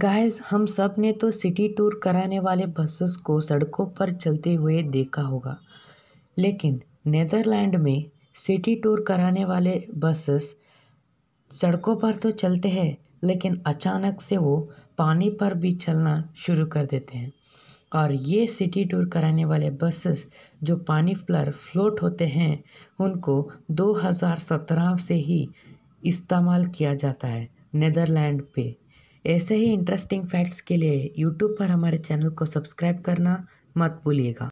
guys हम सब ने तो सिटी टूर कराने वाले बसेस को सड़कों पर चलते हुए देखा होगा लेकिन नेदरलैंड में सिटी टूर कराने वाले बसेस सड़कों पर तो चलते हैं लेकिन अचानक से वो पानी पर भी चलना शुरू कर देते हैं और ये सिटी टूर कराने वाले बसेस जो पानी पर फ्लोट होते हैं उनको 2017 से ही इस्तेमाल किया जाता है नेदरलैंड पे ऐसे ही इंटरेस्टिंग फैक्ट्स के लिए यूट्यूब पर हमारे चैनल को सब्सक्राइब करना मत भूलिएगा